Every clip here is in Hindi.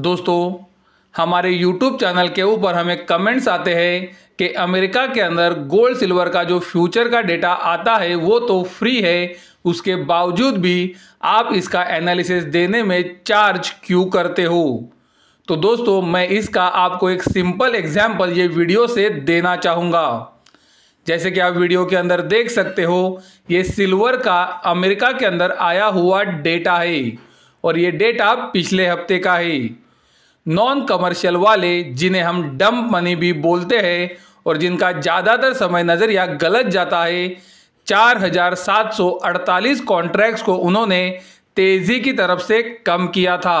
दोस्तों हमारे यूट्यूब चैनल के ऊपर हमें कमेंट्स आते हैं कि अमेरिका के अंदर गोल्ड सिल्वर का जो फ्यूचर का डेटा आता है वो तो फ्री है उसके बावजूद भी आप इसका एनालिसिस देने में चार्ज क्यों करते हो तो दोस्तों मैं इसका आपको एक सिंपल एग्जाम्पल ये वीडियो से देना चाहूँगा जैसे कि आप वीडियो के अंदर देख सकते हो ये सिल्वर का अमेरिका के अंदर आया हुआ डेटा है और ये डेटा पिछले हफ्ते का है नॉन कमर्शियल वाले जिन्हें हम डम्प मनी भी बोलते हैं और जिनका ज़्यादातर समय नज़रिया गलत जाता है 4,748 कॉन्ट्रैक्ट्स को उन्होंने तेज़ी की तरफ से कम किया था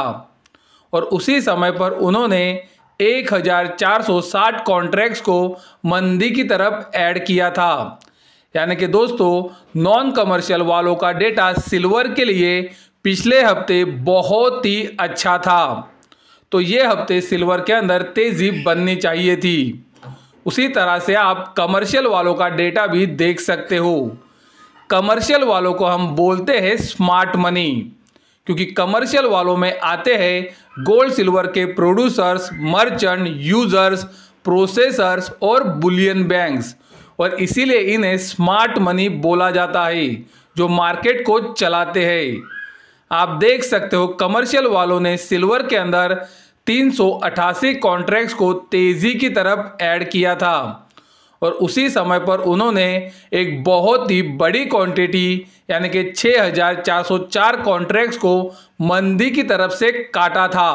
और उसी समय पर उन्होंने 1,460 कॉन्ट्रैक्ट्स को मंदी की तरफ ऐड किया था यानी कि दोस्तों नॉन कमर्शियल वालों का डेटा सिल्वर के लिए पिछले हफ्ते बहुत ही अच्छा था तो ये हफ्ते सिल्वर के अंदर तेज़ी बननी चाहिए थी उसी तरह से आप कमर्शियल वालों का डेटा भी देख सकते हो कमर्शियल वालों को हम बोलते हैं स्मार्ट मनी क्योंकि कमर्शियल वालों में आते हैं गोल्ड सिल्वर के प्रोड्यूसर्स मर्चेंट यूजर्स प्रोसेसर्स और बुलियन बैंक्स और इसीलिए इन्हें स्मार्ट मनी बोला जाता है जो मार्केट को चलाते हैं आप देख सकते हो कमर्शियल वालों ने सिल्वर के अंदर तीन कॉन्ट्रैक्ट्स को तेजी की तरफ ऐड किया था और उसी समय पर उन्होंने एक बहुत ही बड़ी क्वांटिटी यानी कि 6,404 कॉन्ट्रैक्ट्स को मंदी की तरफ से काटा था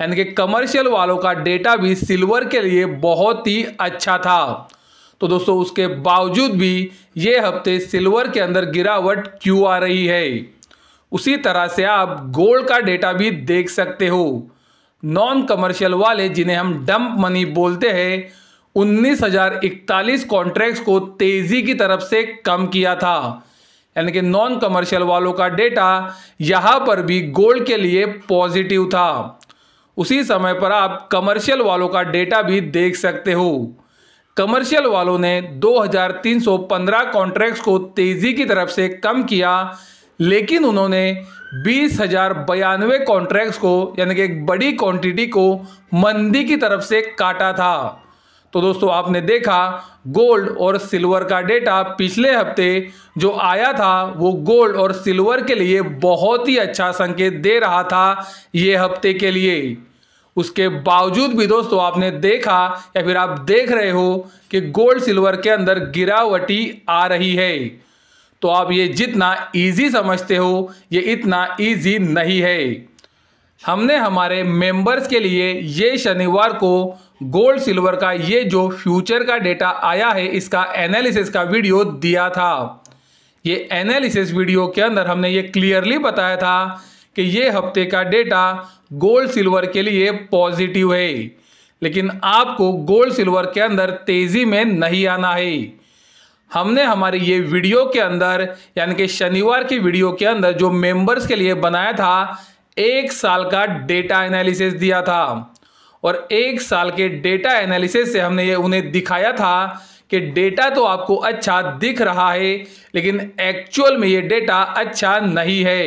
यानी कि कमर्शियल वालों का डेटा भी सिल्वर के लिए बहुत ही अच्छा था तो दोस्तों उसके बावजूद भी ये हफ्ते सिल्वर के अंदर गिरावट क्यों आ रही है उसी तरह से आप गोल्ड का डेटा भी देख सकते हो नॉन कमर्शियल वाले जिन्हें हम डंप मनी बोलते हैं उन्नीस हजार इकतालीस कॉन्ट्रैक्ट्स को तेजी की तरफ से कम किया था यानी कि नॉन कमर्शियल वालों का डेटा यहाँ पर भी गोल्ड के लिए पॉजिटिव था उसी समय पर आप कमर्शियल वालों का डेटा भी देख सकते हो कमर्शियल वालों ने 2315 कॉन्ट्रैक्ट्स को तेज़ी की तरफ से कम किया लेकिन उन्होंने बीस हजार बयानवे कॉन्ट्रैक्ट्स को यानी कि एक बड़ी क्वांटिटी को मंदी की तरफ से काटा था तो दोस्तों आपने देखा गोल्ड और सिल्वर का डेटा पिछले हफ्ते जो आया था वो गोल्ड और सिल्वर के लिए बहुत ही अच्छा संकेत दे रहा था ये हफ्ते के लिए उसके बावजूद भी दोस्तों आपने देखा या फिर आप देख रहे हो कि गोल्ड सिल्वर के अंदर गिरावटी आ रही है तो आप ये जितना इजी समझते हो ये इतना इजी नहीं है हमने हमारे मेंबर्स के लिए ये शनिवार को गोल्ड सिल्वर का ये जो फ्यूचर का डेटा आया है इसका एनालिसिस का वीडियो दिया था ये एनालिसिस वीडियो के अंदर हमने ये क्लियरली बताया था कि ये हफ्ते का डेटा गोल्ड सिल्वर के लिए पॉजिटिव है लेकिन आपको गोल्ड सिल्वर के अंदर तेज़ी में नहीं आना है हमने हमारे ये वीडियो के अंदर यानी कि शनिवार की वीडियो के अंदर जो मेंबर्स के लिए बनाया था एक साल का डेटा एनालिसिस दिया था और एक साल के डेटा एनालिसिस से हमने ये उन्हें दिखाया था कि डेटा तो आपको अच्छा दिख रहा है लेकिन एक्चुअल में ये डेटा अच्छा नहीं है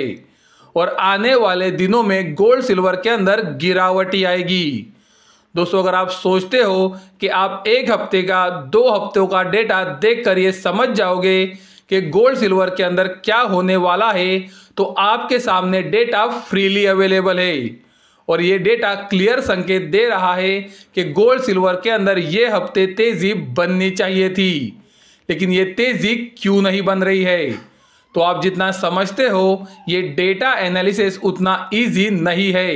और आने वाले दिनों में गोल्ड सिल्वर के अंदर गिरावटी आएगी दोस्तों अगर आप सोचते हो कि आप एक हफ्ते का दो हफ्तों का डेटा देख कर ये समझ जाओगे कि गोल्ड सिल्वर के अंदर क्या होने वाला है तो आपके सामने डेटा फ्रीली अवेलेबल है और ये डेटा क्लियर संकेत दे रहा है कि गोल्ड सिल्वर के अंदर ये हफ्ते तेज़ी बननी चाहिए थी लेकिन ये तेज़ी क्यों नहीं बन रही है तो आप जितना समझते हो ये डेटा एनालिसिस उतना इजी नहीं है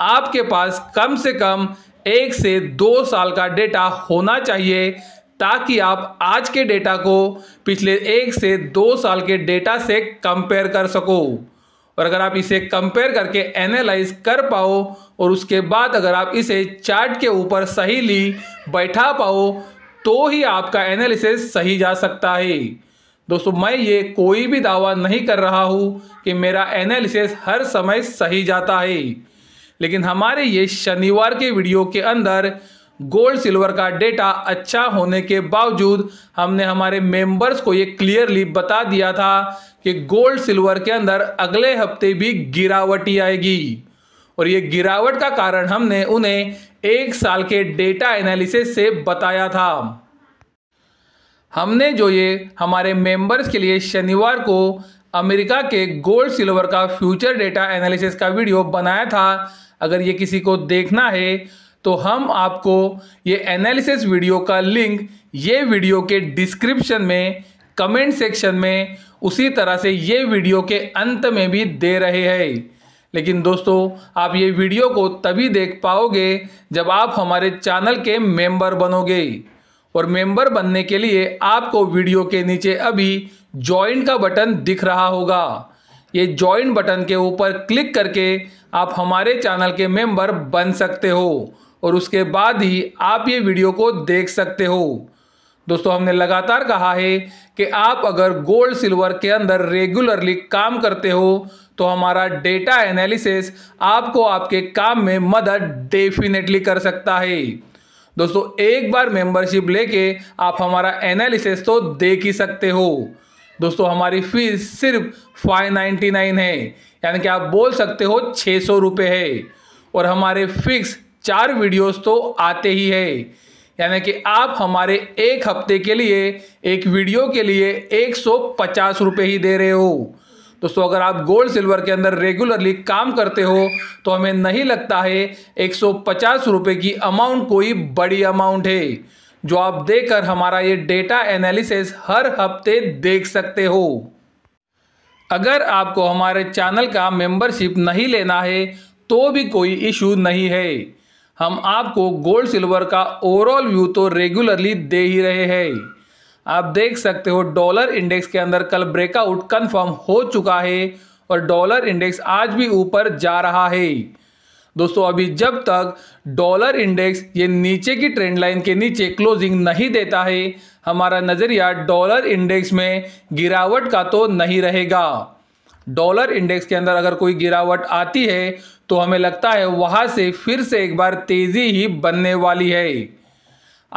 आपके पास कम से कम एक से दो साल का डेटा होना चाहिए ताकि आप आज के डेटा को पिछले एक से दो साल के डेटा से कंपेयर कर सको और अगर आप इसे कंपेयर करके एनालाइज कर पाओ और उसके बाद अगर आप इसे चार्ट के ऊपर सही ली बैठा पाओ तो ही आपका एनालिसिस सही जा सकता है दोस्तों मैं ये कोई भी दावा नहीं कर रहा हूँ कि मेरा एनालिसिस हर समय सही जाता है लेकिन हमारे ये शनिवार के वीडियो के अंदर गोल्ड सिल्वर का डेटा अच्छा होने के बावजूद हमने हमारे मेंबर्स को ये क्लियरली बता दिया था कि गोल्ड सिल्वर के अंदर अगले हफ्ते भी गिरावट ही आएगी और ये गिरावट का कारण हमने उन्हें एक साल के डेटा एनालिसिस से बताया था हमने जो ये हमारे मेंबर्स के लिए शनिवार को अमेरिका के गोल्ड सिल्वर का फ्यूचर डेटा एनालिसिस का वीडियो बनाया था अगर ये किसी को देखना है तो हम आपको ये एनालिसिस वीडियो का लिंक ये वीडियो के डिस्क्रिप्शन में कमेंट सेक्शन में उसी तरह से ये वीडियो के अंत में भी दे रहे हैं लेकिन दोस्तों आप ये वीडियो को तभी देख पाओगे जब आप हमारे चैनल के मेंबर बनोगे और मेंबर बनने के लिए आपको वीडियो के नीचे अभी ज्वाइन का बटन दिख रहा होगा ये ज्वाइन बटन के ऊपर क्लिक करके आप हमारे चैनल के मेंबर बन सकते हो और उसके बाद ही आप ये वीडियो को देख सकते हो दोस्तों हमने लगातार कहा है कि आप अगर गोल्ड सिल्वर के अंदर रेगुलरली काम करते हो तो हमारा डेटा एनालिसिस आपको आपके काम में मदद डेफिनेटली कर सकता है दोस्तों एक बार मेंबरशिप लेके आप हमारा एनालिसिस तो देख ही सकते हो दोस्तों हमारी फीस सिर्फ फाइव नाइन्टी नाइन है यानी कि आप बोल सकते हो छः सौ रुपये है और हमारे फिक्स चार वीडियोस तो आते ही है यानी कि आप हमारे एक हफ्ते के लिए एक वीडियो के लिए एक सौ पचास रुपये ही दे रहे हो दोस्तों अगर आप गोल्ड सिल्वर के अंदर रेगुलरली काम करते हो तो हमें नहीं लगता है एक सौ पचास रुपये की अमाउंट कोई बड़ी अमाउंट है जो आप देकर हमारा ये डेटा एनालिसिस हर हफ्ते देख सकते हो अगर आपको हमारे चैनल का मेंबरशिप नहीं लेना है तो भी कोई इशू नहीं है हम आपको गोल्ड सिल्वर का ओवरऑल व्यू तो रेगुलरली दे ही रहे हैं आप देख सकते हो डॉलर इंडेक्स के अंदर कल ब्रेकआउट कंफर्म हो चुका है और डॉलर इंडेक्स आज भी ऊपर जा रहा है दोस्तों अभी जब तक डॉलर इंडेक्स ये नीचे की ट्रेंड लाइन के नीचे क्लोजिंग नहीं देता है हमारा नज़रिया डॉलर इंडेक्स में गिरावट का तो नहीं रहेगा डॉलर इंडेक्स के अंदर अगर कोई गिरावट आती है तो हमें लगता है वहाँ से फिर से एक बार तेज़ी ही बनने वाली है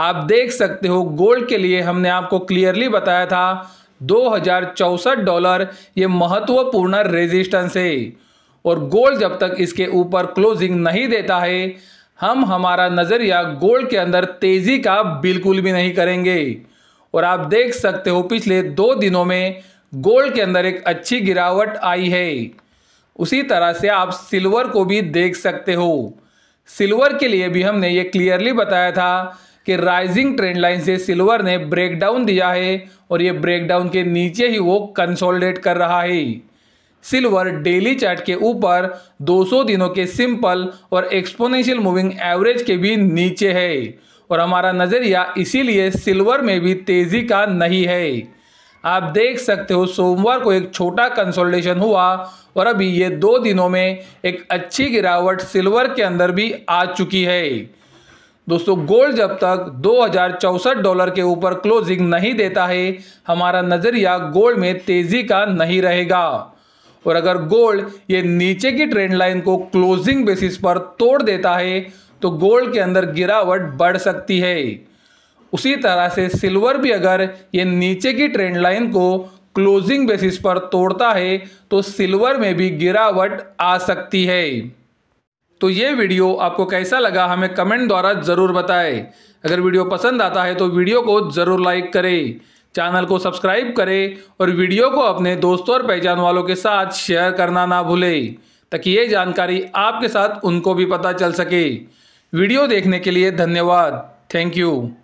आप देख सकते हो गोल्ड के लिए हमने आपको क्लियरली बताया था दो डॉलर ये महत्वपूर्ण रेजिस्टेंस है और गोल्ड जब तक इसके ऊपर क्लोजिंग नहीं देता है हम हमारा नज़रिया गोल्ड के अंदर तेज़ी का बिल्कुल भी नहीं करेंगे और आप देख सकते हो पिछले दो दिनों में गोल्ड के अंदर एक अच्छी गिरावट आई है उसी तरह से आप सिल्वर को भी देख सकते हो सिल्वर के लिए भी हमने ये क्लियरली बताया था कि राइजिंग ट्रेंड लाइन से सिल्वर ने ब्रेकडाउन दिया है और ये ब्रेकडाउन के नीचे ही वो कंसोलिडेट कर रहा है सिल्वर डेली चार्ट के ऊपर 200 दिनों के सिंपल और एक्सपोनेंशियल मूविंग एवरेज के भी नीचे है और हमारा नज़रिया इसीलिए सिल्वर में भी तेज़ी का नहीं है आप देख सकते हो सोमवार को एक छोटा कंसोलिडेशन हुआ और अभी ये दो दिनों में एक अच्छी गिरावट सिल्वर के अंदर भी आ चुकी है दोस्तों गोल्ड जब तक दो डॉलर के ऊपर क्लोजिंग नहीं देता है हमारा नज़रिया गोल्ड में तेज़ी का नहीं रहेगा और अगर गोल्ड ये नीचे की ट्रेंड लाइन को क्लोजिंग बेसिस पर तोड़ देता है तो गोल्ड के अंदर गिरावट बढ़ सकती है उसी तरह से सिल्वर भी अगर ये नीचे की ट्रेंड लाइन को क्लोजिंग बेसिस पर तोड़ता है तो सिल्वर में भी गिरावट आ सकती है तो ये वीडियो आपको कैसा लगा हमें कमेंट द्वारा ज़रूर बताएं अगर वीडियो पसंद आता है तो वीडियो को ज़रूर लाइक करें चैनल को सब्सक्राइब करें और वीडियो को अपने दोस्तों और पहचान वालों के साथ शेयर करना ना भूलें ताकि ये जानकारी आपके साथ उनको भी पता चल सके वीडियो देखने के लिए धन्यवाद थैंक यू